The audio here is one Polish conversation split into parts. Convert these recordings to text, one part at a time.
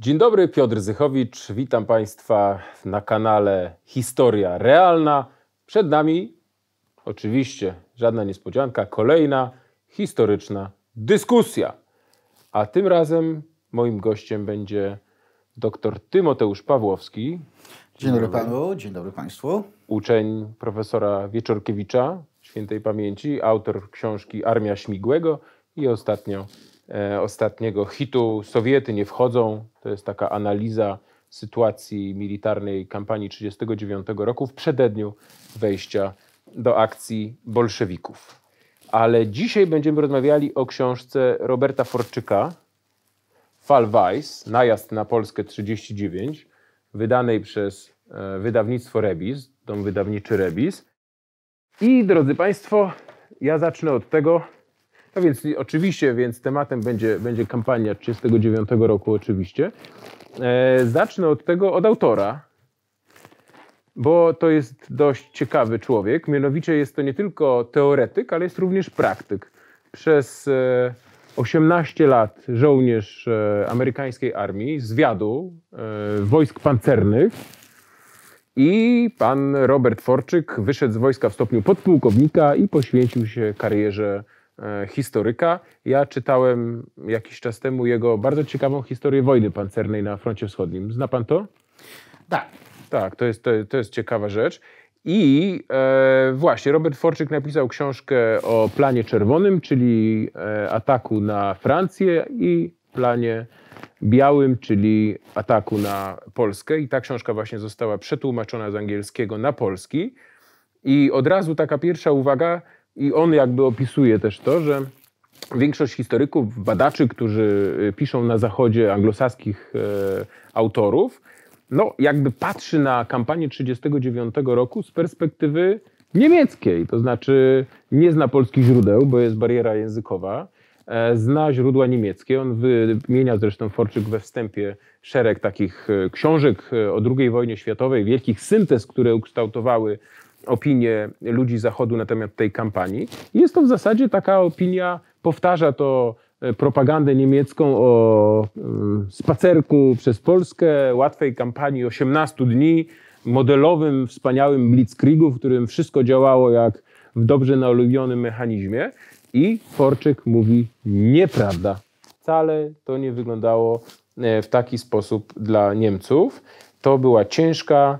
Dzień dobry, Piotr Zychowicz. Witam Państwa na kanale Historia Realna. Przed nami, oczywiście, żadna niespodzianka, kolejna historyczna dyskusja. A tym razem moim gościem będzie dr Tymoteusz Pawłowski. Dzień, dzień dobry Panu, dzień dobry Państwu. Uczeń profesora Wieczorkiewicza, świętej pamięci, autor książki Armia Śmigłego i ostatnio E, ostatniego hitu Sowiety nie wchodzą. To jest taka analiza sytuacji militarnej kampanii 1939 roku w przededniu wejścia do akcji bolszewików. Ale dzisiaj będziemy rozmawiali o książce Roberta Forczyka Fall Weiss, Najazd na Polskę 39, wydanej przez e, wydawnictwo Rebis, dom wydawniczy Rebis. I drodzy Państwo, ja zacznę od tego, no więc oczywiście, więc tematem będzie, będzie kampania 39 roku oczywiście. E, zacznę od tego, od autora, bo to jest dość ciekawy człowiek. Mianowicie jest to nie tylko teoretyk, ale jest również praktyk. Przez e, 18 lat żołnierz e, amerykańskiej armii, zwiadu, e, wojsk pancernych, i pan Robert Forczyk wyszedł z wojska w stopniu podpułkownika i poświęcił się karierze E, historyka. Ja czytałem jakiś czas temu jego bardzo ciekawą historię wojny pancernej na froncie wschodnim. Zna pan to? Tak. Tak, to jest, to, to jest ciekawa rzecz. I e, właśnie, Robert Forczyk napisał książkę o planie czerwonym, czyli e, ataku na Francję i planie białym, czyli ataku na Polskę. I ta książka właśnie została przetłumaczona z angielskiego na polski. I od razu taka pierwsza uwaga, i on jakby opisuje też to, że większość historyków, badaczy, którzy y, piszą na zachodzie anglosaskich y, autorów, no jakby patrzy na kampanię 1939 roku z perspektywy niemieckiej, to znaczy nie zna polskich źródeł, bo jest bariera językowa, e, zna źródła niemieckie. On wymienia zresztą Forczyk we wstępie szereg takich e, książek e, o II wojnie światowej, wielkich syntez, które ukształtowały opinie ludzi Zachodu na temat tej kampanii. Jest to w zasadzie taka opinia, powtarza to e, propagandę niemiecką o e, spacerku przez Polskę, łatwej kampanii 18 dni, modelowym, wspaniałym blitzkriegu, w którym wszystko działało jak w dobrze naolubionym mechanizmie. I Forczyk mówi nieprawda. Wcale to nie wyglądało e, w taki sposób dla Niemców. To była ciężka,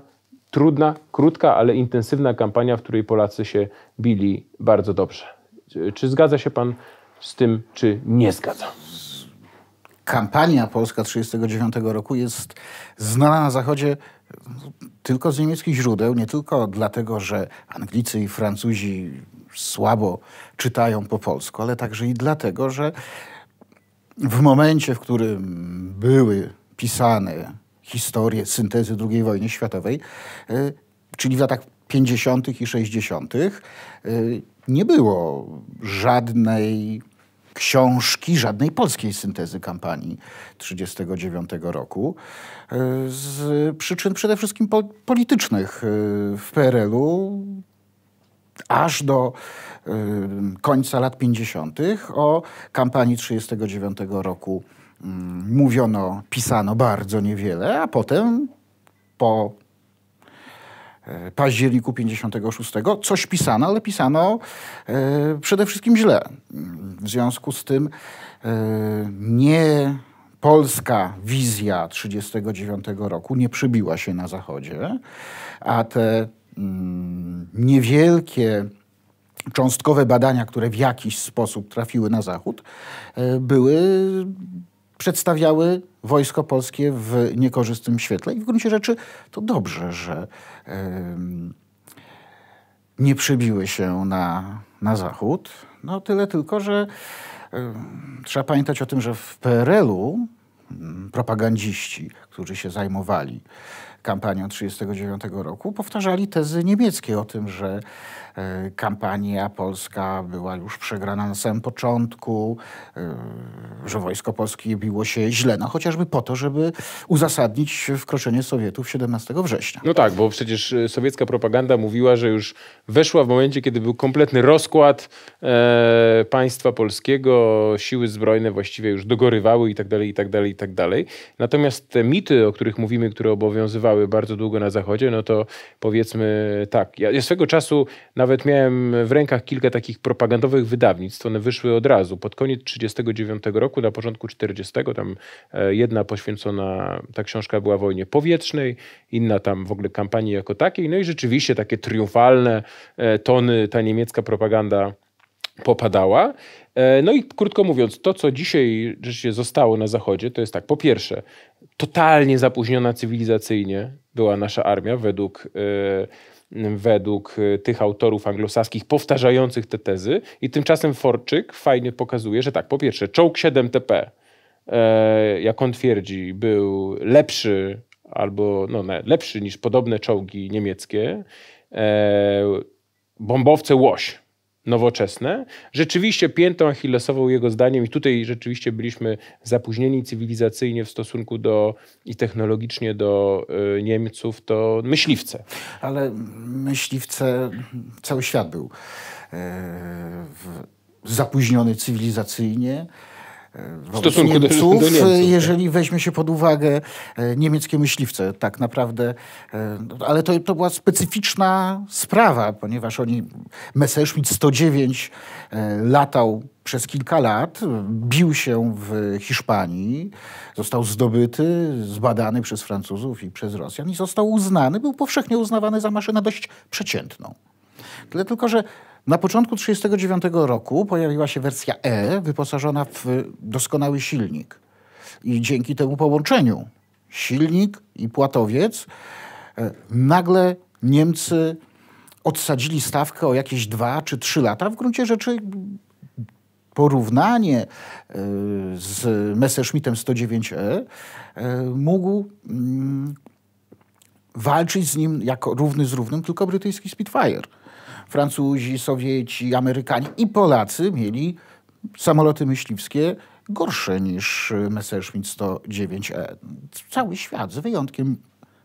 trudna, krótka, ale intensywna kampania, w której Polacy się bili bardzo dobrze. Czy zgadza się pan z tym, czy nie zgadza? Kampania Polska 1939 roku jest znana na Zachodzie tylko z niemieckich źródeł, nie tylko dlatego, że Anglicy i Francuzi słabo czytają po polsku, ale także i dlatego, że w momencie, w którym były pisane historię syntezy II wojny światowej, e, czyli w latach 50. i 60. E, nie było żadnej książki żadnej polskiej syntezy kampanii 1939 roku. E, z przyczyn przede wszystkim politycznych w PRL-u aż do końca lat 50. o kampanii 1939 roku Mm, mówiono, pisano bardzo niewiele, a potem po e, październiku 56 coś pisano, ale pisano e, przede wszystkim źle. Mm, w związku z tym e, nie polska wizja 39 roku nie przybiła się na zachodzie, a te mm, niewielkie cząstkowe badania, które w jakiś sposób trafiły na zachód, były przedstawiały wojsko polskie w niekorzystnym świetle. I w gruncie rzeczy to dobrze, że nie przybiły się na, na zachód. No tyle tylko, że trzeba pamiętać o tym, że w PRL-u mm, propagandziści, którzy się zajmowali kampanią 1939 roku, powtarzali tezy niemieckie o tym, że E, kampania polska była już przegrana na samym początku, e, że wojsko polskie biło się źle, no chociażby po to, żeby uzasadnić wkroczenie Sowietów 17 września. No tak, bo przecież e, sowiecka propaganda mówiła, że już weszła w momencie, kiedy był kompletny rozkład e, państwa polskiego, siły zbrojne właściwie już dogorywały i tak dalej, i tak dalej, i tak dalej. Natomiast te mity, o których mówimy, które obowiązywały bardzo długo na Zachodzie, no to powiedzmy tak, ja swego czasu nawet miałem w rękach kilka takich propagandowych wydawnictw. One wyszły od razu. Pod koniec 1939 roku, na początku 40, tam e, jedna poświęcona, ta książka była wojnie powietrznej, inna tam w ogóle kampanii jako takiej. No i rzeczywiście takie triumfalne e, tony ta niemiecka propaganda popadała. E, no i krótko mówiąc, to co dzisiaj rzeczywiście zostało na Zachodzie, to jest tak, po pierwsze, totalnie zapóźniona cywilizacyjnie była nasza armia według według e, tych autorów anglosaskich powtarzających te tezy. I tymczasem Forczyk fajnie pokazuje, że tak, po pierwsze, czołg 7TP, e, jak on twierdzi, był lepszy albo no, lepszy niż podobne czołgi niemieckie. E, bombowce Łoś nowoczesne. Rzeczywiście piętą achillesową jego zdaniem, i tutaj rzeczywiście byliśmy zapóźnieni cywilizacyjnie w stosunku do i technologicznie do y, Niemców, to myśliwce. Ale myśliwce cały świat był y, zapóźniony cywilizacyjnie w stosunku do, do Niemców, tak. jeżeli weźmie się pod uwagę e, niemieckie myśliwce, tak naprawdę. E, ale to, to była specyficzna sprawa, ponieważ oni, Messerschmitt 109 e, latał przez kilka lat, bił się w Hiszpanii, został zdobyty, zbadany przez Francuzów i przez Rosjan i został uznany, był powszechnie uznawany za maszynę dość przeciętną. Tyle tylko, że na początku 1939 roku pojawiła się wersja E, wyposażona w doskonały silnik. I dzięki temu połączeniu silnik i płatowiec e, nagle Niemcy odsadzili stawkę o jakieś dwa czy trzy lata. W gruncie rzeczy porównanie e, z Messerschmittem 109E e, mógł mm, walczyć z nim jako równy z równym tylko brytyjski Spitfire. Francuzi, Sowieci, Amerykanie i Polacy mieli samoloty myśliwskie gorsze niż Messerschmitt 109E. Cały świat, z wyjątkiem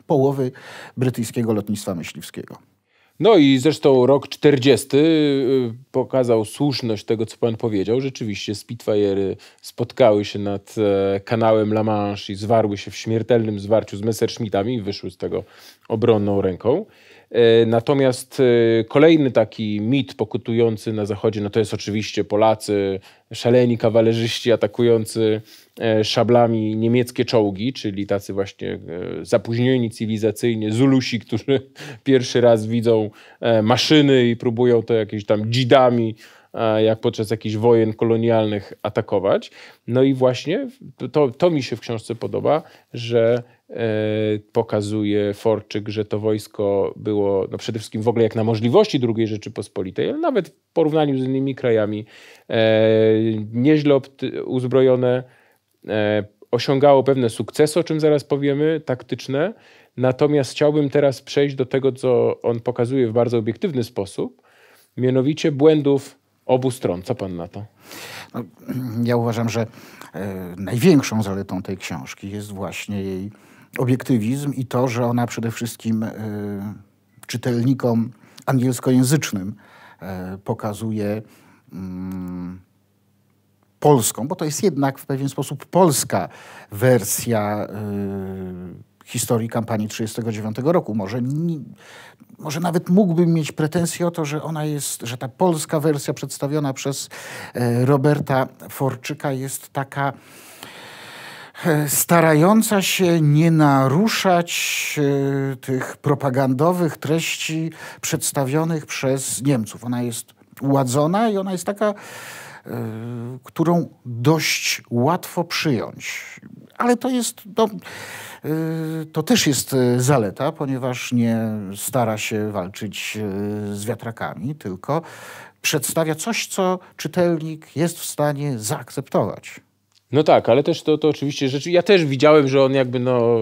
połowy brytyjskiego lotnictwa myśliwskiego. No i zresztą rok 40 y, pokazał słuszność tego, co pan powiedział. Rzeczywiście Spitfire'y spotkały się nad e, kanałem La Manche i zwarły się w śmiertelnym zwarciu z Messerschmittami i wyszły z tego obronną ręką. E, natomiast e, kolejny taki mit pokutujący na Zachodzie, no to jest oczywiście Polacy, szaleni kawalerzyści atakujący e, szablami niemieckie czołgi, czyli tacy właśnie zapóźnieni cywilizacyjnie Zulusi, którzy pierwszy raz widzą maszyny i próbują to jakieś tam dzidami jak podczas jakichś wojen kolonialnych atakować. No i właśnie to, to mi się w książce podoba, że E, pokazuje Forczyk, że to wojsko było no przede wszystkim w ogóle jak na możliwości II Rzeczypospolitej, ale nawet w porównaniu z innymi krajami e, nieźle uzbrojone, e, osiągało pewne sukcesy, o czym zaraz powiemy, taktyczne. Natomiast chciałbym teraz przejść do tego, co on pokazuje w bardzo obiektywny sposób, mianowicie błędów obu stron. Co pan na to? No, ja uważam, że największą zaletą tej książki jest właśnie jej obiektywizm i to, że ona przede wszystkim e, czytelnikom angielskojęzycznym e, pokazuje mm, polską, bo to jest jednak w pewien sposób polska wersja e, historii kampanii 1939 roku. Może, może nawet mógłbym mieć pretensję o to, że ona jest, że ta polska wersja przedstawiona przez Roberta Forczyka jest taka starająca się nie naruszać e, tych propagandowych treści przedstawionych przez Niemców. Ona jest ładzona i ona jest taka, e, którą dość łatwo przyjąć. Ale to jest, no, e, to też jest zaleta, ponieważ nie stara się walczyć z wiatrakami, tylko przedstawia coś, co czytelnik jest w stanie zaakceptować. No tak, ale też to, to oczywiście rzeczy. Ja też widziałem, że on jakby no,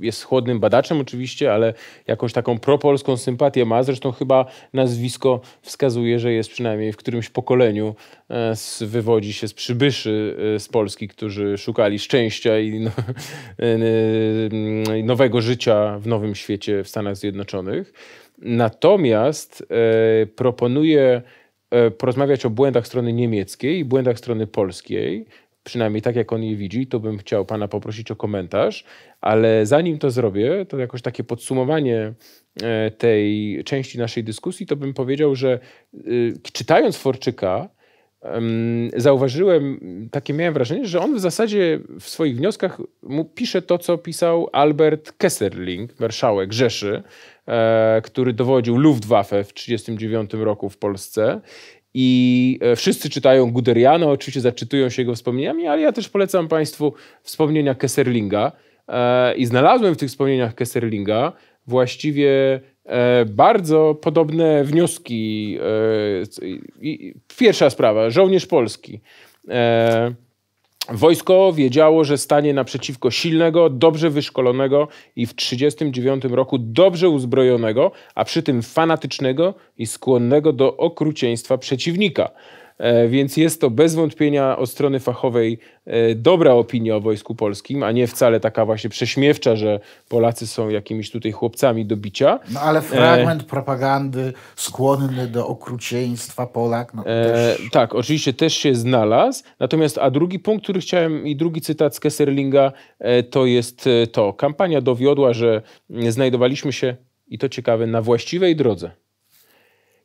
jest chłodnym badaczem, oczywiście, ale jakąś taką propolską sympatię ma. Zresztą chyba nazwisko wskazuje, że jest przynajmniej w którymś pokoleniu e, z, wywodzi się z przybyszy e, z Polski, którzy szukali szczęścia i no, e, nowego życia w nowym świecie w Stanach Zjednoczonych. Natomiast e, proponuję porozmawiać o błędach strony niemieckiej i błędach strony polskiej przynajmniej tak jak on je widzi, to bym chciał Pana poprosić o komentarz, ale zanim to zrobię, to jakoś takie podsumowanie e, tej części naszej dyskusji, to bym powiedział, że e, czytając Forczyka, zauważyłem, takie miałem wrażenie, że on w zasadzie w swoich wnioskach pisze to, co pisał Albert Kesserling, marszałek Rzeszy, e, który dowodził Luftwaffe w 1939 roku w Polsce i e, wszyscy czytają Guderiano, oczywiście zaczytują się jego wspomnieniami, ale ja też polecam Państwu wspomnienia Kesserlinga. E, I znalazłem w tych wspomnieniach Kesserlinga właściwie e, bardzo podobne wnioski. Pierwsza sprawa, żołnierz polski. Wojsko wiedziało, że stanie naprzeciwko silnego, dobrze wyszkolonego i w 1939 roku dobrze uzbrojonego, a przy tym fanatycznego i skłonnego do okrucieństwa przeciwnika. E, więc jest to bez wątpienia od strony fachowej e, dobra opinia o Wojsku Polskim, a nie wcale taka właśnie prześmiewcza, że Polacy są jakimiś tutaj chłopcami do bicia. No ale e, fragment e... propagandy skłonny do okrucieństwa Polak. No, też... e... Tak, oczywiście też się znalazł. Natomiast, a drugi punkt, który chciałem i drugi cytat z Kesserlinga, to jest to. Kampania dowiodła, że mm, znajdowaliśmy się, i to ciekawe, na właściwej drodze.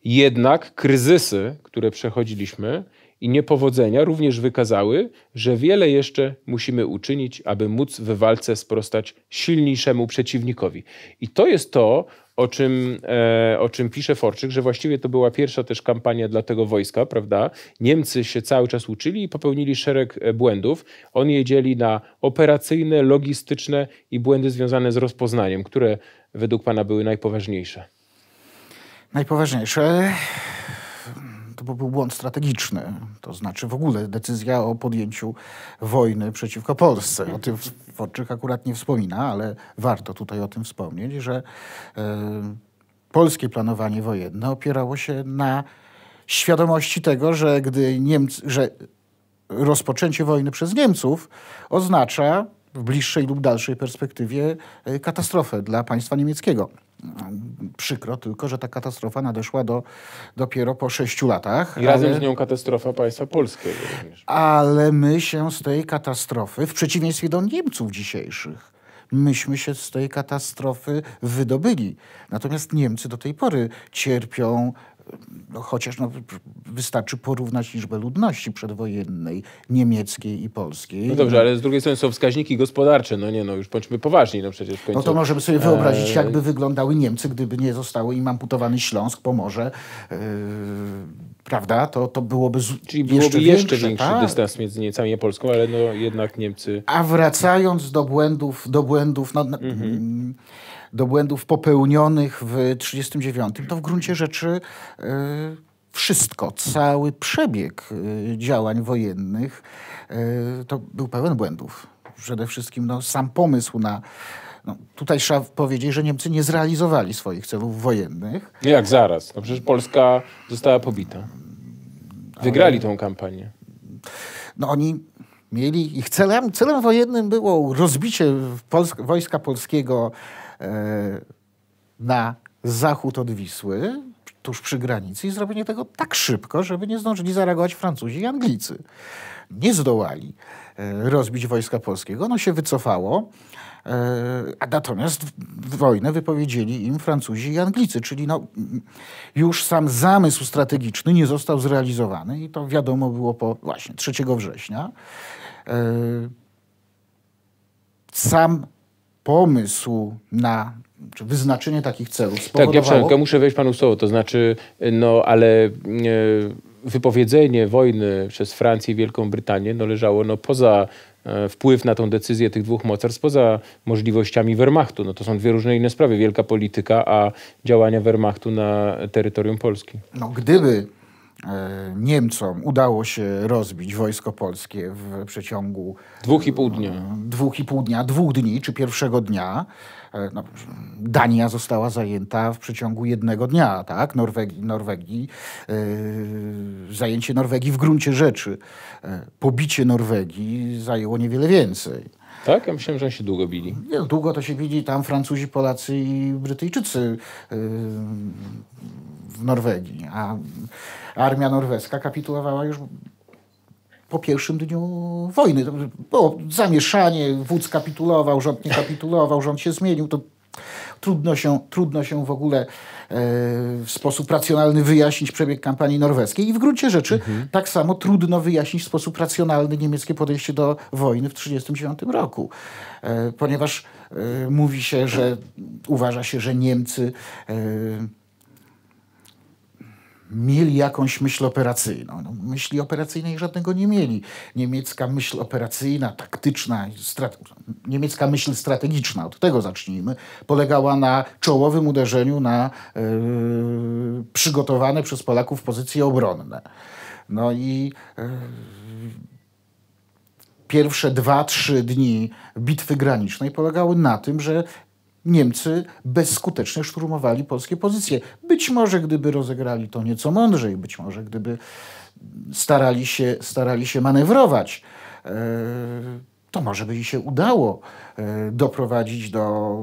Jednak kryzysy, które przechodziliśmy i niepowodzenia również wykazały, że wiele jeszcze musimy uczynić, aby móc w walce sprostać silniejszemu przeciwnikowi. I to jest to, o czym, e, o czym pisze Forczyk, że właściwie to była pierwsza też kampania dla tego wojska, prawda? Niemcy się cały czas uczyli i popełnili szereg e, błędów. Oni je dzieli na operacyjne, logistyczne i błędy związane z rozpoznaniem, które według pana były najpoważniejsze. Najpoważniejsze to był błąd strategiczny, to znaczy w ogóle decyzja o podjęciu wojny przeciwko Polsce. O tym Dworczyk akurat nie wspomina, ale warto tutaj o tym wspomnieć, że y, polskie planowanie wojenne opierało się na świadomości tego, że gdy Niemcy, że rozpoczęcie wojny przez Niemców oznacza w bliższej lub dalszej perspektywie e, katastrofę dla państwa niemieckiego przykro tylko, że ta katastrofa nadeszła do, dopiero po sześciu latach. I ale... razem z nią katastrofa państwa polskiego również. Ale my się z tej katastrofy, w przeciwieństwie do Niemców dzisiejszych, myśmy się z tej katastrofy wydobyli. Natomiast Niemcy do tej pory cierpią no chociaż no, wystarczy porównać liczbę ludności przedwojennej, niemieckiej i polskiej. No dobrze, ale z drugiej strony są wskaźniki gospodarcze, no nie no, już bądźmy poważni, no przecież końcu... No to możemy sobie wyobrazić, e, jakby wyglądały Niemcy, gdyby nie zostało im amputowany Śląsk, Pomorze, yy, prawda? To, to byłoby z... Czyli byłoby jeszcze, jeszcze większy, większy tak. dystans między Niemcami a Polską, ale no jednak Niemcy... A wracając do błędów, do błędów, no... no mhm. Mm, do błędów popełnionych w 1939, to w gruncie rzeczy y, wszystko, cały przebieg y, działań wojennych y, to był pełen błędów. Przede wszystkim no, sam pomysł na no, tutaj trzeba powiedzieć, że Niemcy nie zrealizowali swoich celów wojennych. Jak zaraz? No przecież Polska została pobita. Wygrali tą kampanię. No oni mieli, ich celem, celem wojennym było rozbicie Polsk, wojska polskiego E, na zachód od Wisły, tuż przy granicy i zrobienie tego tak szybko, żeby nie zdążyli zareagować Francuzi i Anglicy. Nie zdołali e, rozbić wojska polskiego, ono się wycofało, e, a natomiast wojnę wypowiedzieli im Francuzi i Anglicy, czyli no, już sam zamysł strategiczny nie został zrealizowany i to wiadomo było po właśnie 3 września. Sam pomysł na czy wyznaczenie takich celów tak, spowodowało... Tak, ja tylko muszę wejść panu słowo, to znaczy, no ale e, wypowiedzenie wojny przez Francję i Wielką Brytanię no, leżało no, poza e, wpływ na tą decyzję tych dwóch mocarstw poza możliwościami Wehrmachtu. No to są dwie różne inne sprawy. Wielka polityka, a działania Wehrmachtu na terytorium Polski. No gdyby E, Niemcom udało się rozbić wojsko polskie w przeciągu dwóch i pół e, dnia, dwóch, i pół dnia, dwóch dni czy pierwszego dnia. E, no, Dania została zajęta w przeciągu jednego dnia, tak? Norwegii, Norwegii zajęcie Norwegii w gruncie rzeczy, pobicie Norwegii zajęło niewiele więcej. Tak? Ja myślałem, że oni się długo bili. Nie, no, długo to się bili tam Francuzi, Polacy i Brytyjczycy w Norwegii, a armia norweska kapitulowała już po pierwszym dniu wojny. To było zamieszanie, wódz kapitulował, rząd nie kapitulował, rząd się zmienił. To trudno się, trudno się w ogóle e, w sposób racjonalny wyjaśnić przebieg kampanii norweskiej i w gruncie rzeczy mhm. tak samo trudno wyjaśnić w sposób racjonalny niemieckie podejście do wojny w 1939 roku, e, ponieważ e, mówi się, że uważa się, że Niemcy e, mieli jakąś myśl operacyjną. No, myśli operacyjnej żadnego nie mieli. Niemiecka myśl operacyjna, taktyczna, niemiecka myśl strategiczna, od tego zacznijmy, polegała na czołowym uderzeniu na yy, przygotowane przez Polaków pozycje obronne. No i yy, pierwsze dwa, trzy dni bitwy granicznej polegały na tym, że Niemcy bezskutecznie szturmowali polskie pozycje. Być może gdyby rozegrali to nieco mądrzej, być może gdyby starali się, starali się manewrować, e, to może by się udało e, doprowadzić do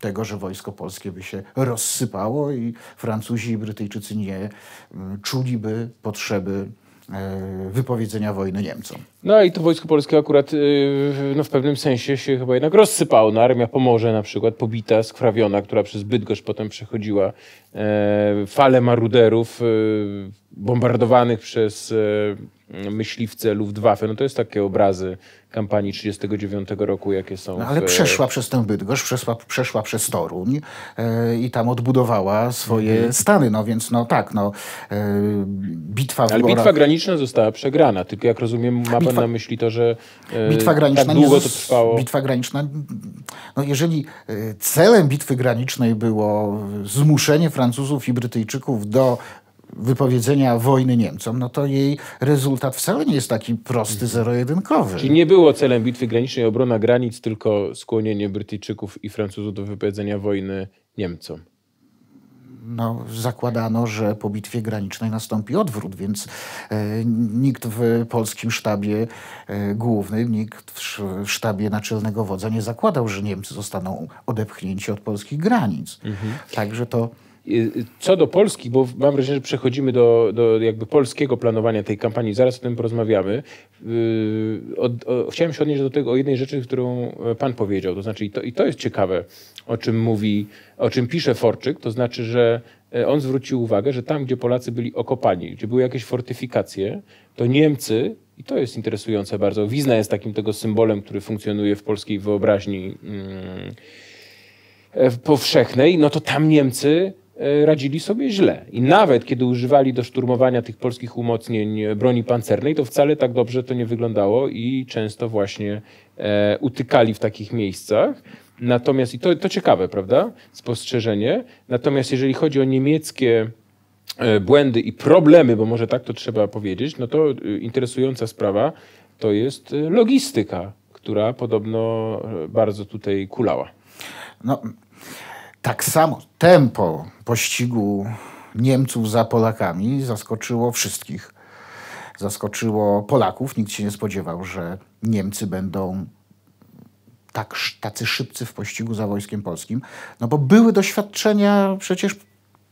tego, że wojsko polskie by się rozsypało i Francuzi i Brytyjczycy nie mm, czuliby potrzeby e, wypowiedzenia wojny Niemcom. No i to Wojsko Polskie akurat y, no, w pewnym sensie się chyba jednak rozsypało. No, armia Pomorze na przykład, pobita, skrawiona, która przez Bydgoszcz potem przechodziła e, maruderów e, bombardowanych przez e, myśliwce Luftwaffe. No to jest takie obrazy kampanii 39 roku, jakie są. No, ale w, przeszła przez tę Bydgoszcz, przeszła, przeszła przez Toruń e, i tam odbudowała swoje mhm. stany. No więc no tak, no e, bitwa w Ale bitwa graniczna została przegrana, tylko jak rozumiem mapa bitwa, pan na myśli to, że e, bitwa graniczna tak długo nie to trwało? Bitwa graniczna, no jeżeli e, celem bitwy granicznej było zmuszenie Francuzów i Brytyjczyków do wypowiedzenia wojny Niemcom, no to jej rezultat wcale nie jest taki prosty, mhm. zero-jedynkowy. Czyli nie było celem bitwy granicznej obrona granic, tylko skłonienie Brytyjczyków i Francuzów do wypowiedzenia wojny Niemcom no, zakładano, że po bitwie granicznej nastąpi odwrót, więc e, nikt w polskim sztabie e, głównym, nikt w sztabie naczelnego wodza nie zakładał, że Niemcy zostaną odepchnięci od polskich granic. Mhm. Także to Y, co do Polski, bo mam wrażenie, że przechodzimy do, do jakby polskiego planowania tej kampanii, zaraz o tym porozmawiamy. Y, od, o, chciałem się odnieść do tego o jednej rzeczy, którą pan powiedział, to znaczy i to, i to jest ciekawe, o czym mówi, o czym pisze Forczyk, to znaczy, że e, on zwrócił uwagę, że tam, gdzie Polacy byli okopani, gdzie były jakieś fortyfikacje, to Niemcy, i to jest interesujące bardzo, Wizna jest takim tego symbolem, który funkcjonuje w polskiej wyobraźni. Hmm, powszechnej, no to tam Niemcy E, radzili sobie źle. I tak. nawet kiedy używali do szturmowania tych polskich umocnień e, broni pancernej, to wcale tak dobrze to nie wyglądało i często właśnie e, utykali w takich miejscach. Natomiast, i to, to ciekawe, prawda, spostrzeżenie, natomiast jeżeli chodzi o niemieckie e, błędy i problemy, bo może tak to trzeba powiedzieć, no to interesująca sprawa to jest logistyka, która podobno bardzo tutaj kulała. No, tak samo tempo pościgu Niemców za Polakami zaskoczyło wszystkich. Zaskoczyło Polaków. Nikt się nie spodziewał, że Niemcy będą tak, tacy szybcy w pościgu za wojskiem polskim. No bo były doświadczenia przecież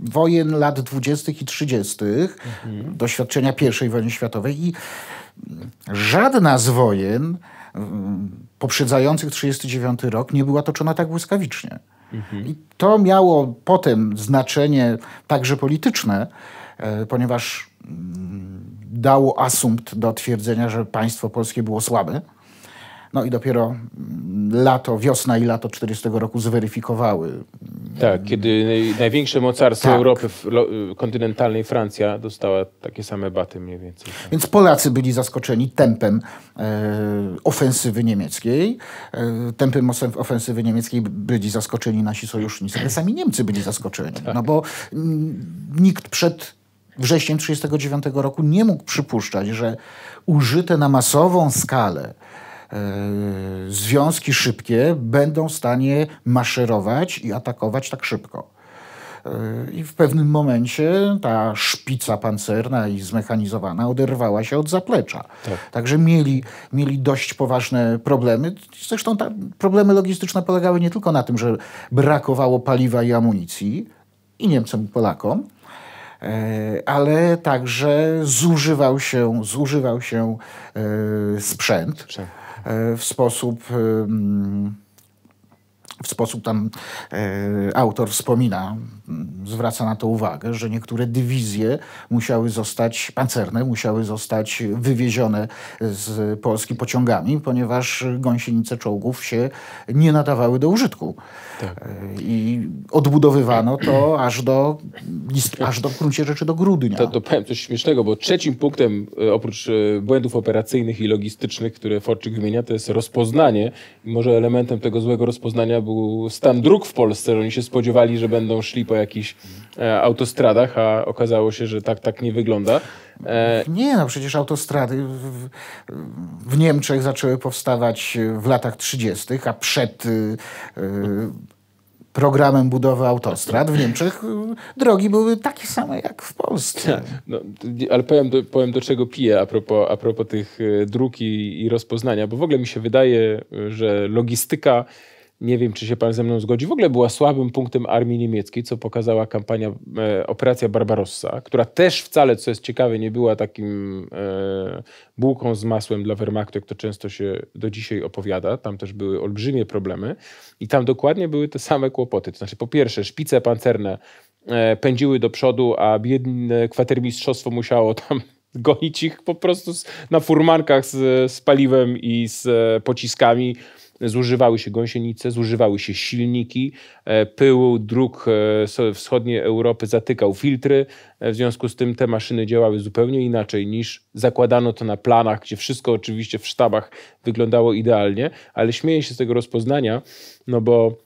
wojen lat 20. i 30., mhm. doświadczenia I wojny światowej i żadna z wojen mm, poprzedzających 1939 rok nie była toczona tak błyskawicznie. Mhm. I to miało potem znaczenie także polityczne, e, ponieważ mm, dało asumpt do twierdzenia, że państwo polskie było słabe no i dopiero mm, lato, wiosna i lato 40 roku zweryfikowały. Tak, kiedy największe mocarstwo tak. Europy y, kontynentalnej, Francja, dostała takie same baty mniej więcej. Więc Polacy byli zaskoczeni tempem e, ofensywy niemieckiej. E, tempem ofensywy niemieckiej byli zaskoczeni nasi sojusznicy, ale sami Niemcy byli zaskoczeni. Tak. No bo mm, nikt przed wrześniem 1939 roku nie mógł przypuszczać, że użyte na masową skalę E, związki szybkie będą w stanie maszerować i atakować tak szybko. E, I w pewnym momencie ta szpica pancerna i zmechanizowana oderwała się od zaplecza. Tak. Także mieli, mieli dość poważne problemy. Zresztą ta, problemy logistyczne polegały nie tylko na tym, że brakowało paliwa i amunicji i Niemcom i Polakom, e, ale także zużywał się, zużywał się sprzęt. sprzęt w sposób w sposób tam e, autor wspomina, zwraca na to uwagę, że niektóre dywizje musiały zostać, pancerne, musiały zostać wywiezione z Polski pociągami, ponieważ gąsienice czołgów się nie nadawały do użytku. Tak. E, I odbudowywano to aż do, list, aż do w gruncie rzeczy do grudnia. To, to powiem coś śmiesznego, bo trzecim punktem, e, oprócz e, błędów operacyjnych i logistycznych, które Forczyk wymienia, to jest rozpoznanie. I może elementem tego złego rozpoznania był stan dróg w Polsce. Oni się spodziewali, że będą szli po jakichś e, autostradach, a okazało się, że tak, tak nie wygląda. E... Nie, no przecież autostrady w, w, Niemczech zaczęły powstawać e, w latach 30., a przed. E, programem budowy autostrad w Niemczech e, drogi były takie same jak w Polsce. Tak, no, ale powiem do, powiem do czego piję a propos, a propos tych dróg i, i rozpoznania, bo w ogóle mi się wydaje, że logistyka nie wiem, czy się pan ze mną zgodzi. W ogóle była słabym punktem armii niemieckiej, co pokazała kampania e, Operacja Barbarossa, która też wcale, co jest ciekawe, nie była takim e, bułką z masłem dla Wehrmachtu, jak to często się do dzisiaj opowiada. Tam też były olbrzymie problemy i tam dokładnie były te same kłopoty. To znaczy, po pierwsze, szpice pancerne e, pędziły do przodu, a biedne kwatermistrzostwo musiało tam gonić ich po prostu z, na furmankach z, z paliwem i z e, pociskami. Zużywały się gąsienice, zużywały się silniki, e, pył dróg e, wschodniej Europy zatykał filtry, w związku z tym te maszyny działały zupełnie inaczej niż zakładano to na planach, gdzie wszystko oczywiście w sztabach wyglądało idealnie, ale śmieję się z tego rozpoznania, no bo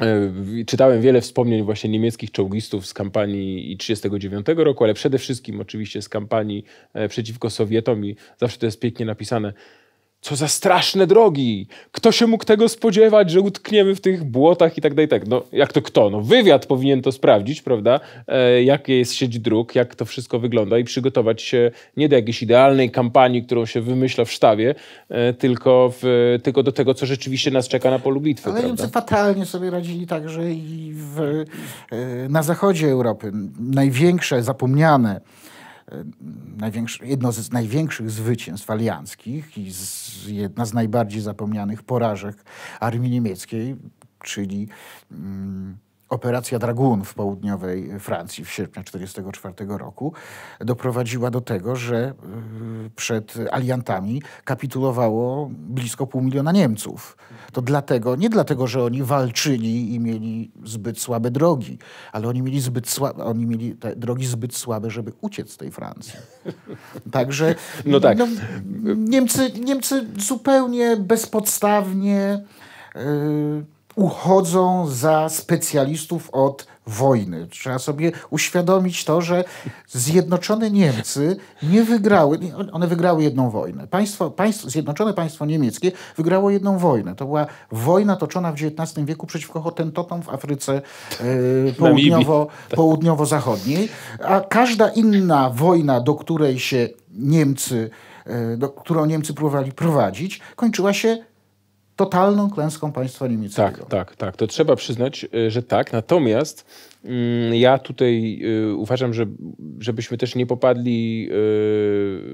E, czytałem wiele wspomnień właśnie niemieckich czołgistów z kampanii 1939 roku, ale przede wszystkim oczywiście z kampanii e, przeciwko Sowietom i zawsze to jest pięknie napisane co za straszne drogi! Kto się mógł tego spodziewać, że utkniemy w tych błotach i tak dalej, tak. No, jak to kto? No, wywiad powinien to sprawdzić, prawda? E, jakie jest sieć dróg, jak to wszystko wygląda i przygotować się nie do jakiejś idealnej kampanii, którą się wymyśla w sztabie, e, tylko, w, tylko do tego, co rzeczywiście nas czeka na polu bitwy. Ale Niemcy fatalnie sobie radzili także i w, e, na zachodzie Europy. Największe, zapomniane jedno z największych zwycięstw alianckich i z, jedna z najbardziej zapomnianych porażek armii niemieckiej, czyli. Mm, Operacja Dragoon w południowej Francji w sierpniu 1944 roku doprowadziła do tego, że y, przed aliantami kapitulowało blisko pół miliona Niemców. To dlatego, nie dlatego, że oni walczyli i mieli zbyt słabe drogi, ale oni mieli, zbyt słabe, oni mieli te drogi zbyt słabe, żeby uciec z tej Francji. Także no tak. No, Niemcy, Niemcy zupełnie bezpodstawnie. Yy, uchodzą za specjalistów od wojny. Trzeba sobie uświadomić to, że Zjednoczone Niemcy nie wygrały, one wygrały jedną wojnę. Państwo, państwo, Zjednoczone Państwo Niemieckie wygrało jedną wojnę. To była wojna toczona w XIX wieku przeciwko hotentotom w Afryce yy, południowo, południowo-zachodniej, a każda inna wojna, do której się Niemcy, yy, do, którą Niemcy próbowali prowadzić, kończyła się totalną klęską państwa tak, niemieckiego. Tak, tak, tak. To trzeba przyznać, e, że tak. Natomiast mm, ja tutaj e, uważam, że żebyśmy też nie popadli e,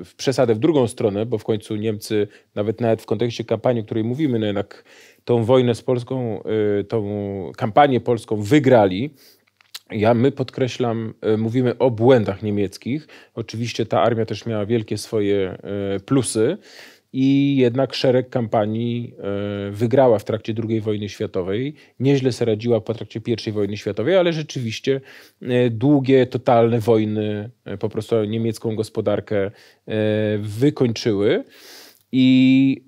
w przesadę w drugą stronę, bo w końcu Niemcy, nawet nawet w kontekście kampanii, o której mówimy, no jednak tą wojnę z Polską, tą kampanię polską wygrali. Ja, my podkreślam, mówimy o błędach niemieckich. Oczywiście ta armia też miała wielkie swoje plusy i jednak szereg kampanii e, wygrała w trakcie II wojny światowej. Nieźle sobie radziła po trakcie I wojny światowej, ale rzeczywiście e, długie, totalne wojny e, po prostu niemiecką gospodarkę wykończyły. I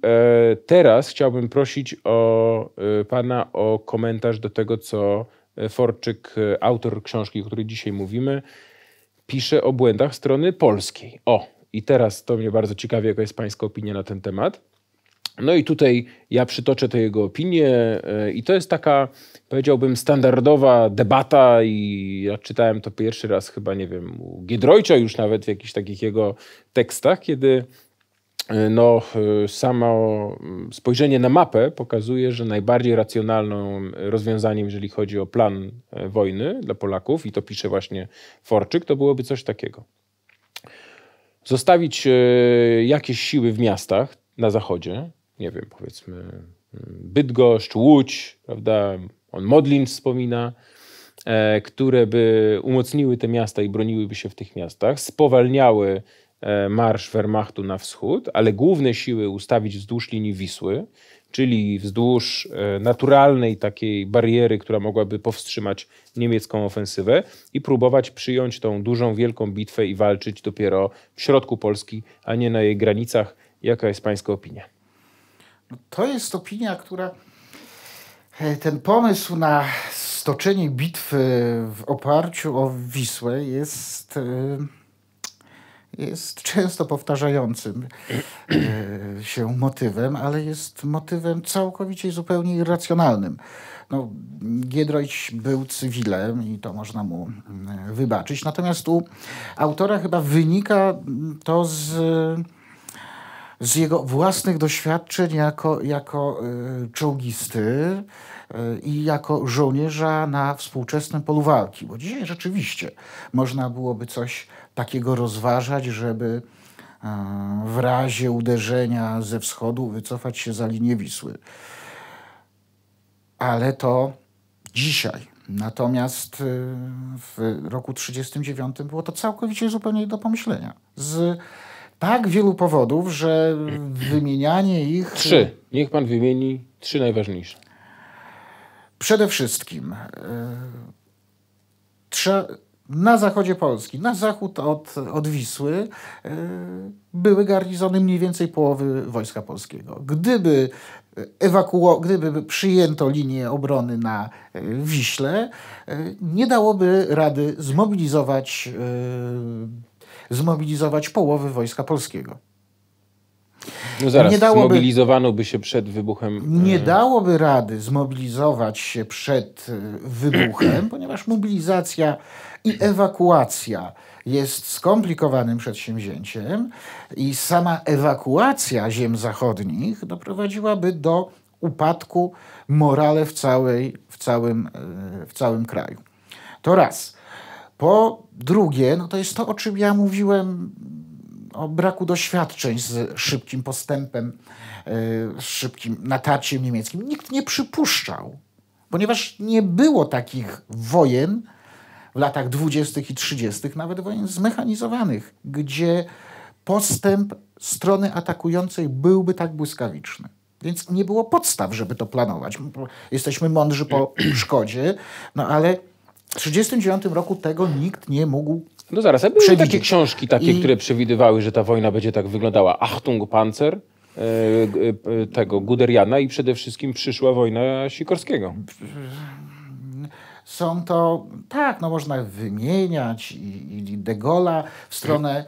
teraz chciałbym prosić o Pana o komentarz do tego, co Forczyk, autor książki, o której dzisiaj mówimy, pisze o błędach strony polskiej. O, i teraz to mnie bardzo ciekawi, jaka jest Pańska opinia na ten temat. No i tutaj ja przytoczę tę jego opinię e, i to jest taka, powiedziałbym, standardowa debata i ja czytałem to pierwszy raz chyba, nie wiem, u Giedroycia już nawet w jakichś takich jego tekstach, kiedy e, no, e, samo spojrzenie na mapę pokazuje, że najbardziej racjonalnym rozwiązaniem, jeżeli chodzi o plan wojny dla Polaków, i to pisze właśnie Forczyk, to byłoby coś takiego zostawić e, jakieś siły w miastach na zachodzie, nie wiem, powiedzmy mm, Bydgoszcz, Łódź, prawda, on Modlin wspomina, e, które by umocniły te miasta i broniłyby się w tych miastach, spowalniały e, marsz Wehrmachtu na wschód, ale główne siły ustawić wzdłuż linii Wisły, czyli wzdłuż e, naturalnej takiej bariery, która mogłaby powstrzymać niemiecką ofensywę i próbować przyjąć tą dużą, wielką bitwę i walczyć dopiero w środku Polski, a nie na jej granicach. Jaka jest Pańska opinia? No, to jest opinia, która. E, ten pomysł na stoczenie bitwy w oparciu o Wisłę jest e, jest często powtarzającym e, się motywem, ale jest motywem całkowicie i zupełnie irracjonalnym. No, Giedroyć był cywilem i to można mu mm, wybaczyć. Natomiast u autora chyba wynika to z z jego własnych doświadczeń jako, jako y, czołgisty y, i jako żołnierza na współczesnym polu walki. Bo dzisiaj rzeczywiście można byłoby coś takiego rozważać, żeby y, w razie uderzenia ze wschodu wycofać się za linię Wisły. Ale to dzisiaj. Natomiast w roku 1939 było to całkowicie zupełnie do pomyślenia. Z tak wielu powodów, że wymienianie ich. Trzy. Niech pan wymieni trzy najważniejsze. Przede wszystkim e, na zachodzie Polski, na zachód od, od Wisły, e, były garnizony mniej więcej połowy wojska polskiego. Gdyby ewakuo, gdyby przyjęto linię obrony na e, Wiśle, nie dałoby rady zmobilizować zmobilizować połowy wojska polskiego. No zaraz, nie dałoby, zmobilizowano by się przed wybuchem. Nie e, dałoby rady zmobilizować się przed e, wybuchem, ponieważ mobilizacja i ewakuacja jest skomplikowanym przedsięwzięciem i sama ewakuacja ziem zachodnich doprowadziłaby do upadku morale w, całej, w, całym, e, w całym kraju. To raz. Po drugie, no to jest to, o czym ja mówiłem o braku doświadczeń z szybkim postępem, e, z szybkim natarciem niemieckim. Nikt nie przypuszczał, ponieważ nie było takich wojen w latach 20. i 30., nawet wojen zmechanizowanych, gdzie postęp strony atakującej byłby tak błyskawiczny. Więc nie było podstaw, żeby to planować. Jesteśmy mądrzy po szkodzie, no ale 1939 roku tego nikt nie mógł No zaraz, a były przewidzieć. takie książki takie, I... które przewidywały, że ta wojna będzie tak wyglądała. Achtung Panzer e, e, tego Guderiana i przede wszystkim przyszła wojna Sikorskiego. Są to, tak, no można wymieniać i, i De Gaulle'a w stronę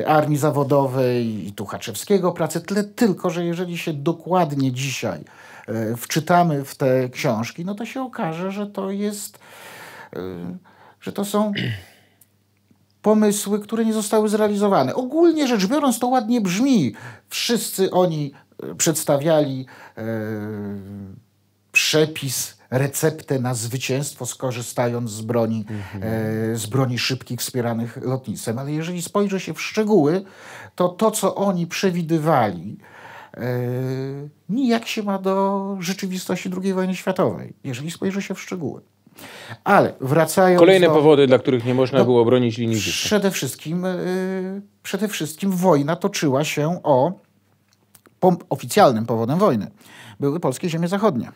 e, armii zawodowej i Tuchaczewskiego pracy, tyle tylko, że jeżeli się dokładnie dzisiaj E, wczytamy w te książki, no to się okaże, że to jest, e, że to są pomysły, które nie zostały zrealizowane. Ogólnie rzecz biorąc, to ładnie brzmi. Wszyscy oni e, przedstawiali przepis, receptę na zwycięstwo, skorzystając z broni, z broni szybkich wspieranych lotnictwem. Ale jeżeli spojrzę się w szczegóły, to to, co oni przewidywali, E, nijak się ma do rzeczywistości II wojny światowej, jeżeli spojrzy się w szczegóły. Ale wracając Kolejne do, powody, dla których nie można no, było bronić linii Wisły. Przede wszystkim, e, przede wszystkim wojna toczyła się o po, oficjalnym powodem wojny. Były polskie ziemie zachodnie.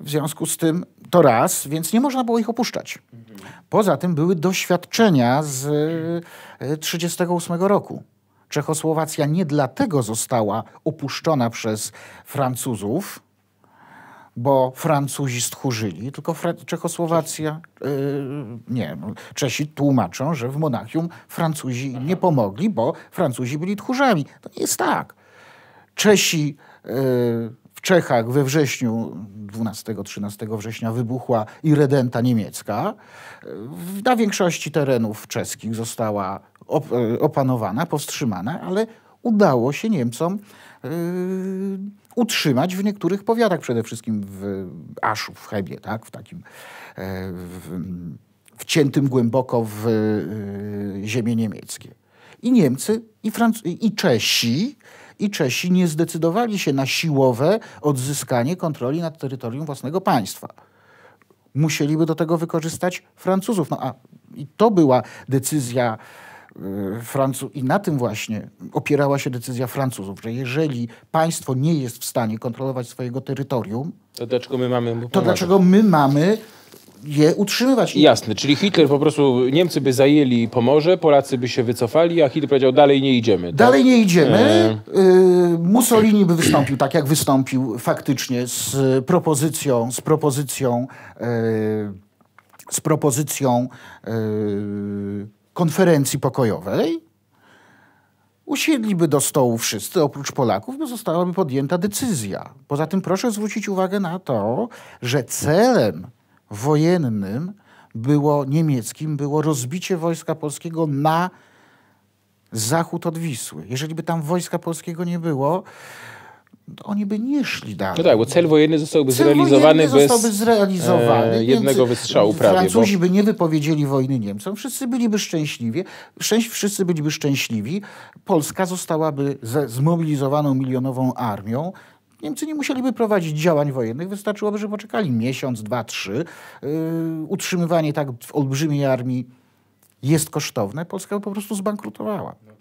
W związku z tym to raz, więc nie można było ich opuszczać. Mhm. Poza tym były doświadczenia z 1938 e, roku Czechosłowacja nie dlatego została opuszczona przez Francuzów, bo Francuzi stchórzyli, tylko Fra Czechosłowacja, yy, nie, Czesi tłumaczą, że w Monachium Francuzi Aha. nie pomogli, bo Francuzi byli tchórzami. To nie jest tak. Czesi yy, w Czechach we wrześniu, 12-13 września wybuchła irredenta niemiecka. Y, na większości terenów czeskich została E, opanowana, powstrzymana, ale udało się Niemcom e, utrzymać w niektórych powiatach, przede wszystkim w Aszu, w Hebie, tak? w takim e, w, wciętym głęboko w ziemię niemieckie. I Niemcy, i, Franc- i Czesi, i Czesi nie zdecydowali się na siłowe odzyskanie kontroli nad terytorium własnego państwa. Musieliby do tego wykorzystać Francuzów. No a i to była decyzja Y, Francuz i na tym właśnie opierała się decyzja Francuzów, że jeżeli państwo nie jest w stanie kontrolować swojego terytorium, to dlaczego my mamy, to dlaczego my mamy je utrzymywać. Jasne, czyli Hitler po prostu, Niemcy by zajęli Pomorze, Polacy by się wycofali, a Hitler powiedział, dalej nie idziemy. Tak? Dalej nie idziemy. E. Y, Mussolini by wystąpił tak, jak wystąpił faktycznie z propozycją, z propozycją, e, z propozycją e, konferencji pokojowej usiedliby do stołu wszyscy oprócz Polaków, bo zostałaby podjęta decyzja. Poza tym proszę zwrócić uwagę na to, że celem wojennym było niemieckim było rozbicie wojska polskiego na zachód od Wisły. Jeżeli by tam wojska polskiego nie było, oni by nie szli dalej. No tak, bo cel wojenny zostałby cel zrealizowany wojenny bez zrealizowany, e, jednego wystrzału prawie. Francuzi bo... by nie wypowiedzieli wojny Niemcom, wszyscy byliby szczęśliwi, szczęś, wszyscy byliby szczęśliwi, Polska zostałaby ze zmobilizowaną milionową armią, Niemcy nie musieliby prowadzić działań wojennych, wystarczyłoby, że poczekali miesiąc, dwa, trzy. Yy, utrzymywanie tak w olbrzymiej armii jest kosztowne, Polska by po prostu zbankrutowała. No.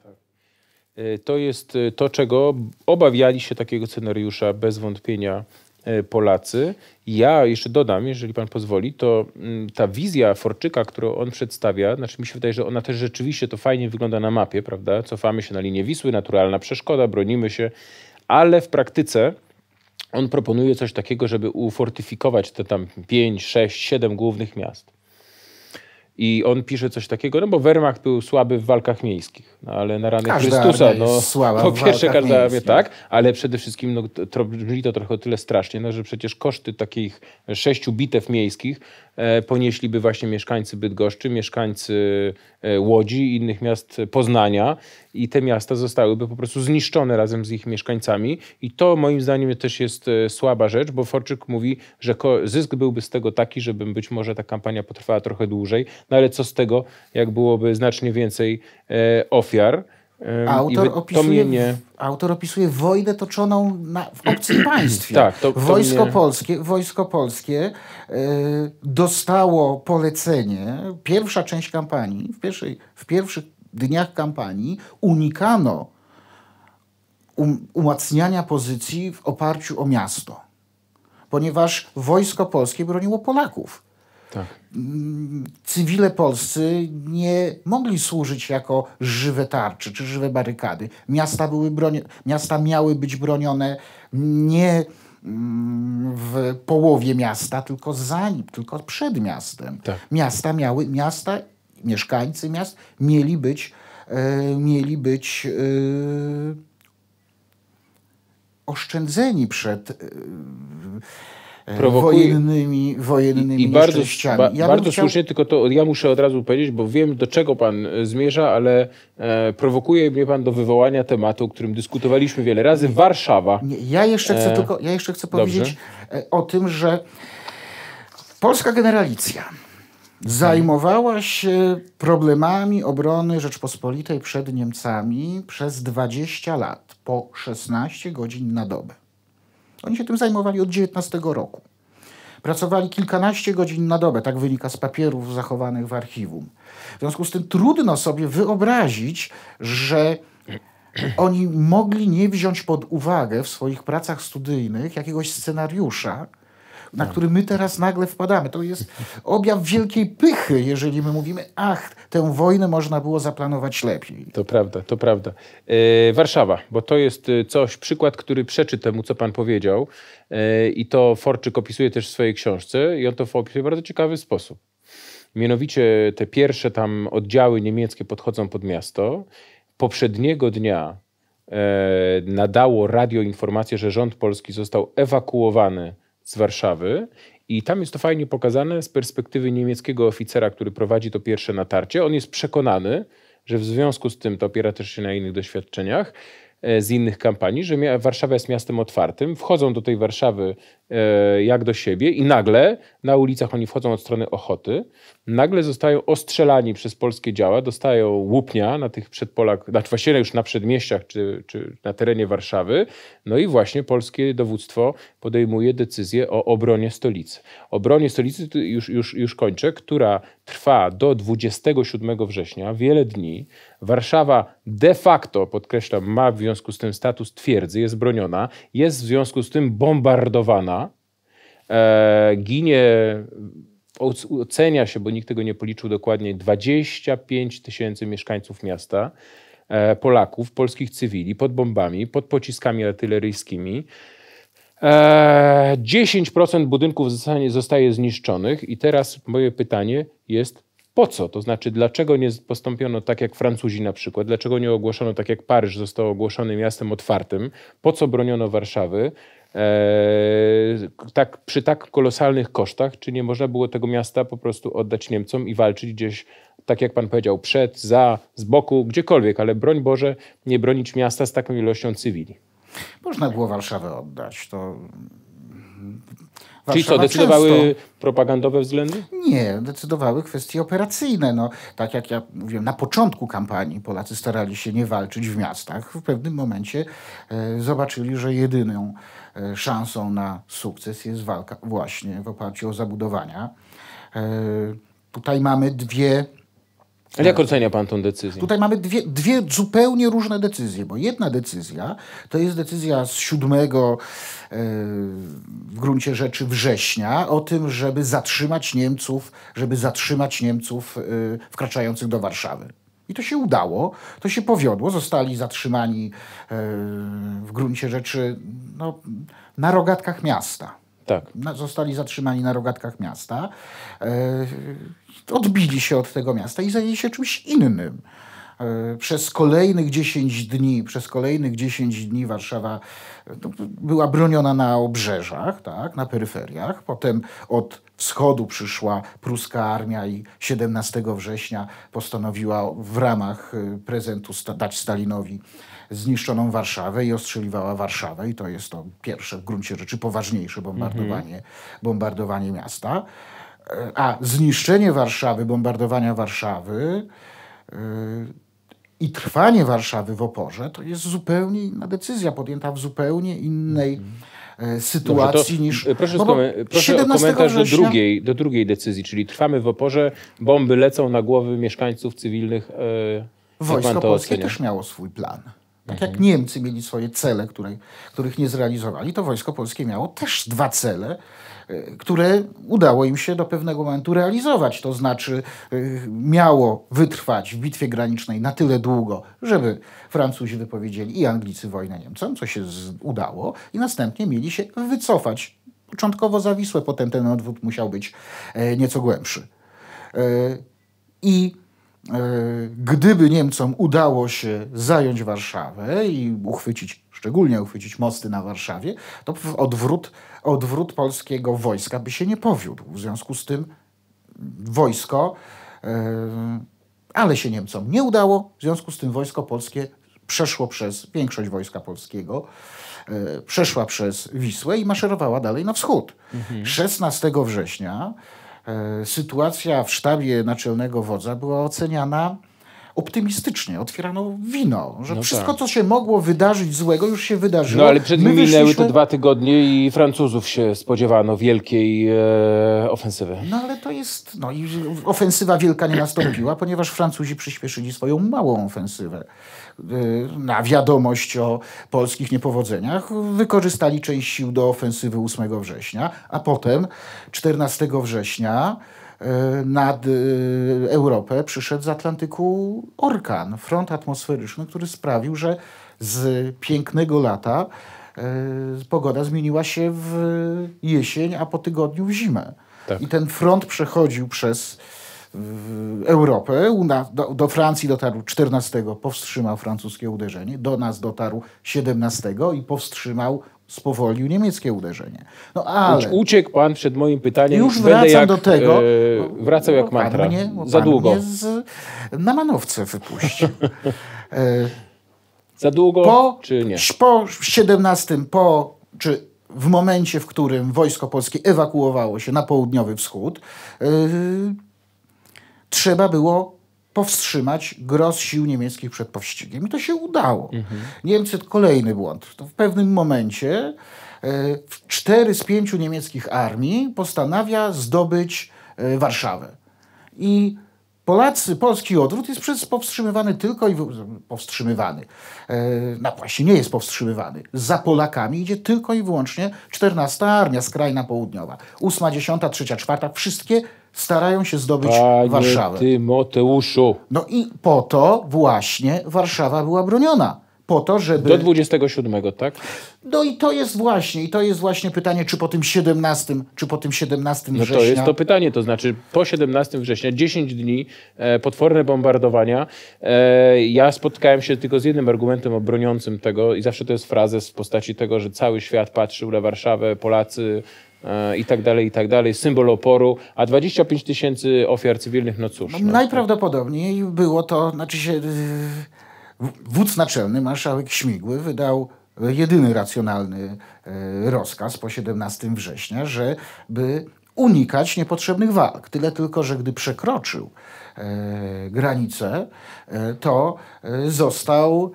E, to jest e, to, czego obawiali się takiego scenariusza bez wątpienia e, Polacy. Ja jeszcze dodam, jeżeli pan pozwoli, to mm, ta wizja Forczyka, którą on przedstawia, znaczy mi się wydaje, że ona też rzeczywiście to fajnie wygląda na mapie, prawda? Cofamy się na linię Wisły, naturalna przeszkoda, bronimy się, ale w praktyce on proponuje coś takiego, żeby ufortyfikować te tam 5, 6, 7 głównych miast. I on pisze coś takiego, no bo Wehrmacht był słaby w walkach miejskich, no, ale na rany Chrystusa, no, słaba po pierwsze każda armia, tak, ale przede wszystkim no, to, brzmi to trochę tyle strasznie, no, że przecież koszty takich sześciu bitew miejskich E, ponieśliby właśnie mieszkańcy Bydgoszczy, mieszkańcy e, Łodzi i innych miast Poznania i te miasta zostałyby po prostu zniszczone razem z ich mieszkańcami i to moim zdaniem też jest e, słaba rzecz, bo Forczyk mówi, że zysk byłby z tego taki, żeby być może ta kampania potrwała trochę dłużej, no ale co z tego, jak byłoby znacznie więcej ofiar. Autor, wy, opisuje, nie... autor opisuje wojnę toczoną na, w obcym państwie. Tak, to, to wojsko, mnie... polskie, wojsko polskie y, dostało polecenie, pierwsza część kampanii, w, pierwszej, w pierwszych dniach kampanii unikano um, umacniania pozycji w oparciu o miasto, ponieważ wojsko polskie broniło Polaków tak. Cywile polscy nie mogli służyć jako żywe tarczy czy żywe barykady. Miasta, były broni- miasta miały być bronione nie mm, w połowie miasta, tylko za nim, tylko przed miastem. Tak. Miasta miały, miasta, mieszkańcy miast mieli być, e, mieli być e, oszczędzeni przed e, E, prowokuje... wojennymi, wojennymi I, i bardzo, ba, ja bardzo chciał... słusznie, tylko to ja muszę od razu powiedzieć, bo wiem do czego pan e, zmierza, ale e, prowokuje mnie pan do wywołania tematu, o którym dyskutowaliśmy wiele razy, Warszawa. Nie, ja jeszcze chcę e... tylko, ja jeszcze chcę powiedzieć Dobrze. o tym, że polska generalicja zajmowała się problemami obrony Rzeczpospolitej przed Niemcami przez 20 lat, po 16 godzin na dobę. Oni się tym zajmowali od 19 roku. Pracowali kilkanaście godzin na dobę, tak wynika z papierów zachowanych w archiwum. W związku z tym trudno sobie wyobrazić, że oni mogli nie wziąć pod uwagę w swoich pracach studyjnych jakiegoś scenariusza, na który my teraz nagle wpadamy. To jest objaw wielkiej pychy, jeżeli my mówimy, ach, tę wojnę można było zaplanować lepiej. To prawda, to prawda. E, Warszawa, bo to jest e, coś, przykład, który przeczy temu, co pan powiedział e, i to Forczyk opisuje też w swojej książce i on to opisuje w bardzo ciekawy sposób. Mianowicie te pierwsze tam oddziały niemieckie podchodzą pod miasto. Poprzedniego dnia e, nadało radio informację, że rząd polski został ewakuowany z Warszawy i tam jest to fajnie pokazane z perspektywy niemieckiego oficera, który prowadzi to pierwsze natarcie. On jest przekonany, że w związku z tym, to opiera też się na innych doświadczeniach e, z innych kampanii, że Warszawa jest miastem otwartym. Wchodzą do tej Warszawy E, jak do siebie i nagle na ulicach oni wchodzą od strony Ochoty, nagle zostają ostrzelani przez polskie działa, dostają łupnia na tych przedpolach, znaczy właściwie już na przedmieściach czy, czy na terenie Warszawy, no i właśnie polskie dowództwo podejmuje decyzję o obronie stolicy. Obronie stolicy, już, już, już kończę, która trwa do 27 września, wiele dni. Warszawa de facto, podkreślam, ma w związku z tym status twierdzy, jest broniona, jest w związku z tym bombardowana, E, ginie, ocenia się, bo nikt tego nie policzył dokładnie, 25 tysięcy mieszkańców miasta, e, Polaków, polskich cywili pod bombami, pod pociskami artyleryjskimi. 10% e, budynków zostanie, zostaje zniszczonych i teraz moje pytanie jest po co? To znaczy, dlaczego nie postąpiono tak jak Francuzi na przykład? Dlaczego nie ogłoszono tak jak Paryż został ogłoszony miastem otwartym? Po co broniono Warszawy? E, tak, przy tak kolosalnych kosztach, czy nie można było tego miasta po prostu oddać Niemcom i walczyć gdzieś, tak jak pan powiedział, przed, za, z boku, gdziekolwiek, ale broń Boże, nie bronić miasta z taką ilością cywili. Można było Warszawę oddać, to... Warszawa Czyli co, decydowały często... propagandowe względy? Nie, decydowały kwestie operacyjne. No, tak jak ja mówiłem, na początku kampanii Polacy starali się nie walczyć w miastach. W pewnym momencie e, zobaczyli, że jedyną E, szansą na sukces jest walka właśnie w oparciu o zabudowania. E, tutaj mamy dwie. Ale jak ocenia pan tą decyzję? Tutaj mamy dwie, dwie zupełnie różne decyzje, bo jedna decyzja to jest decyzja z 7 e, w gruncie rzeczy września o tym, żeby zatrzymać Niemców, żeby zatrzymać Niemców wkraczających do Warszawy. I to się udało, to się powiodło. Zostali zatrzymani e, w gruncie rzeczy no, na rogatkach miasta. Tak. zostali zatrzymani na rogatkach miasta, e, odbili się od tego miasta i zajęli się czymś innym. E, przez kolejnych 10 dni, przez kolejnych 10 dni Warszawa e, no, była broniona na obrzeżach, tak, na peryferiach. Potem od wschodu przyszła pruska armia i 17 września postanowiła w ramach e, prezentu dać Stalinowi zniszczoną Warszawę i ostrzeliwała Warszawę. I to jest to pierwsze w gruncie rzeczy poważniejsze bombardowanie, mhm. bombardowanie miasta. A zniszczenie Warszawy, bombardowania Warszawy. I trwanie Warszawy w oporze to jest zupełnie inna decyzja, podjęta w zupełnie innej mhm. E, sytuacji to, niż... Proszę, no, proszę o komentarz września... do drugiej, do drugiej decyzji, czyli trwamy w oporze, bomby lecą na głowy mieszkańców cywilnych. E, Wojsko polskie też miało swój plan. Tak jak mhm. Niemcy mieli swoje cele, które, których nie zrealizowali, to Wojsko Polskie miało też dwa cele, E, które udało im się do pewnego momentu realizować. To znaczy, e, miało wytrwać w bitwie granicznej na tyle długo, żeby Francuzi wypowiedzieli i Anglicy wojnę Niemcom, co się udało, i następnie mieli się wycofać. Początkowo zawisłe, potem ten odwrót musiał być e, nieco głębszy. I E, gdyby Niemcom udało się zająć Warszawę i uchwycić, szczególnie uchwycić mosty na Warszawie, to odwrót, odwrót polskiego wojska by się nie powiódł. W związku z tym wojsko, e, ale się Niemcom nie udało, w związku z tym wojsko polskie przeszło przez większość wojska polskiego, e, przeszła przez Wisłę i maszerowała dalej na wschód. Mhm. 16 września E, sytuacja w sztabie naczelnego wodza była oceniana optymistycznie otwierano wino, że no wszystko, tak. co się mogło wydarzyć złego, już się wydarzyło. No ale przed nimi wyszliśmy... minęły te dwa tygodnie i Francuzów się spodziewano wielkiej e, ofensywy. No ale to jest, no i ofensywa wielka nie nastąpiła, ponieważ Francuzi przyspieszyli swoją małą ofensywę. E, na wiadomość o polskich niepowodzeniach wykorzystali część sił do ofensywy 8 września, a potem 14 września E, nad e, Europę przyszedł z Atlantyku orkan, front atmosferyczny, który sprawił, że z pięknego lata e, pogoda zmieniła się w jesień, a po tygodniu w zimę. Tak. I ten front przechodził przez Europę. Do, do, Francji dotarł 14, powstrzymał francuskie uderzenie, do nas dotarł 17 i powstrzymał spowolił niemieckie uderzenie. No, ale... Uciekł pan przed moim pytaniem. Już wracam jak, do tego. E, wracał jak no, pan Za długo. Mnie z, na manowce wypuścił. e, Za długo po, czy nie? Po 17, po, czy w momencie, w którym Wojsko Polskie ewakuowało się na południowy wschód, e, trzeba było powstrzymać gros sił niemieckich przed powścigiem. I to się udało. Mhm. Niemcy kolejny błąd. To w pewnym momencie e, cztery z pięciu niemieckich armii postanawia zdobyć e, Warszawę. I Polacy, polski odwrót jest przez powstrzymywany tylko i powstrzymywany. E, Na no nie jest powstrzymywany. Za Polakami idzie tylko i wyłącznie 14 Armia Skrajna Południowa. 8, 10, 3, 4. Wszystkie starają się zdobyć Panie Warszawę. Tymoteuszu. No i po to właśnie Warszawa była broniona. Po to, żeby... Do 27, tak? No i to jest właśnie, i to jest właśnie pytanie, czy po tym 17, czy po tym 17 września... No to jest to pytanie, to znaczy po 17 września, 10 dni, e, potworne bombardowania. E, ja spotkałem się tylko z jednym argumentem obroniącym tego i zawsze to jest frazes w postaci tego, że cały świat patrzył na Warszawę, Polacy E, i tak dalej, i tak dalej, symbol oporu, a 25 tysięcy ofiar cywilnych, no cóż. No, no. najprawdopodobniej było to, znaczy się wódz naczelny, marszałek Śmigły wydał jedyny racjonalny e, rozkaz po 17 września, żeby unikać niepotrzebnych walk. Tyle tylko, że gdy przekroczył e, granicę, to został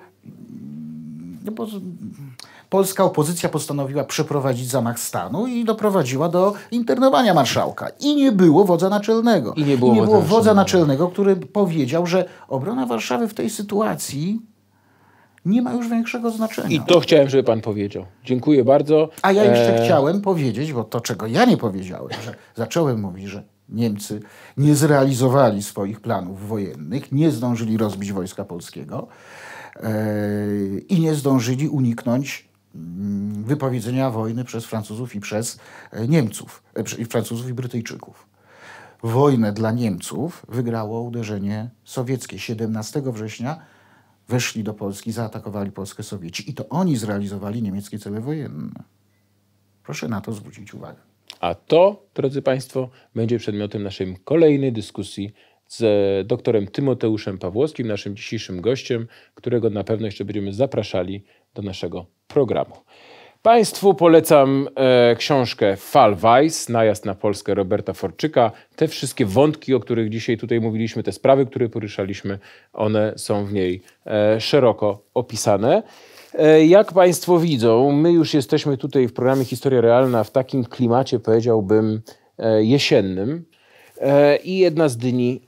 no bo polska opozycja postanowiła przeprowadzić zamach stanu i doprowadziła do internowania marszałka. I nie było wodza naczelnego. I nie było, I nie było wodza naczelnego, który powiedział, że obrona Warszawy w tej sytuacji nie ma już większego znaczenia. I to chciałem, żeby pan powiedział. Dziękuję bardzo. A ja jeszcze e... chciałem powiedzieć, bo to, czego ja nie powiedziałem, że zacząłem mówić, że Niemcy nie zrealizowali swoich planów wojennych, nie zdążyli rozbić wojska polskiego e, i nie zdążyli uniknąć Mm, wypowiedzenia wojny przez Francuzów i przez e, Niemców, e, i Francuzów i Brytyjczyków. Wojnę dla Niemców wygrało uderzenie sowieckie. 17 września weszli do Polski, zaatakowali Polskę Sowieci i to oni zrealizowali niemieckie cele wojenne. Proszę na to zwrócić uwagę. A to, drodzy Państwo, będzie przedmiotem naszej kolejnej dyskusji z e, doktorem Tymoteuszem Pawłowskim, naszym dzisiejszym gościem, którego na pewno jeszcze będziemy zapraszali do naszego programu. Państwu polecam e, książkę Fall Weiss, Najazd na Polskę Roberta Forczyka. Te wszystkie wątki, o których dzisiaj tutaj mówiliśmy, te sprawy, które poruszaliśmy, one są w niej e, szeroko opisane. E, jak Państwo widzą, my już jesteśmy tutaj w programie Historia Realna w takim klimacie, powiedziałbym, e, jesiennym. E, I jedna z dni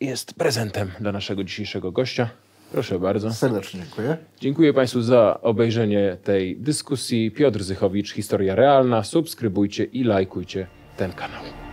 jest prezentem dla naszego dzisiejszego gościa. Proszę bardzo. Serdecznie dziękuję. Dziękuję Państwu za obejrzenie tej dyskusji. Piotr Zychowicz, Historia Realna. Subskrybujcie i lajkujcie ten kanał.